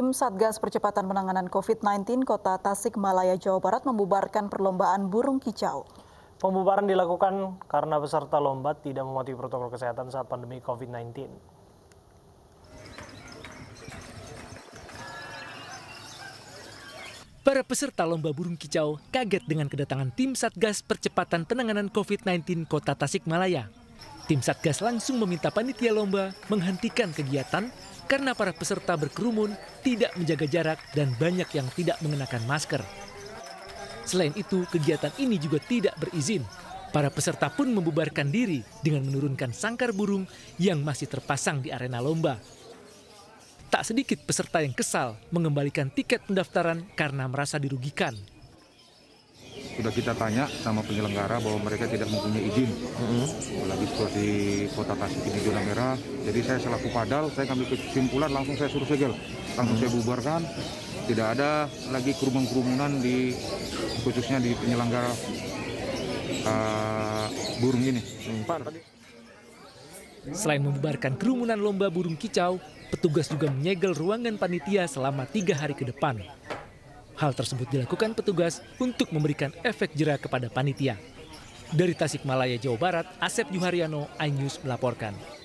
Tim Satgas Percepatan Penanganan COVID-19 Kota Tasikmalaya, Jawa Barat membubarkan perlombaan burung kicau. Pembubaran dilakukan karena peserta lomba tidak mematuhi protokol kesehatan saat pandemi COVID-19. Para peserta lomba burung kicau kaget dengan kedatangan tim Satgas Percepatan Penanganan COVID-19 Kota Tasikmalaya. Tim Satgas langsung meminta panitia lomba menghentikan kegiatan karena para peserta berkerumun, tidak menjaga jarak, dan banyak yang tidak mengenakan masker. Selain itu, kegiatan ini juga tidak berizin. Para peserta pun membubarkan diri dengan menurunkan sangkar burung yang masih terpasang di arena lomba. Tak sedikit peserta yang kesal mengembalikan tiket pendaftaran karena merasa dirugikan sudah kita tanya sama penyelenggara bahwa mereka tidak mempunyai izin mm-hmm. lagi di kota Tasik ini zona merah jadi saya selaku padal saya ngambil kesimpulan langsung saya suruh segel langsung mm-hmm. saya bubarkan tidak ada lagi kerumunan-kerumunan di khususnya di penyelenggara uh, burung ini mm-hmm. Selain membubarkan kerumunan lomba burung kicau, petugas juga menyegel ruangan panitia selama tiga hari ke depan. Hal tersebut dilakukan petugas untuk memberikan efek jerah kepada panitia. Dari Tasikmalaya, Jawa Barat, Asep Juhariano, iNews melaporkan.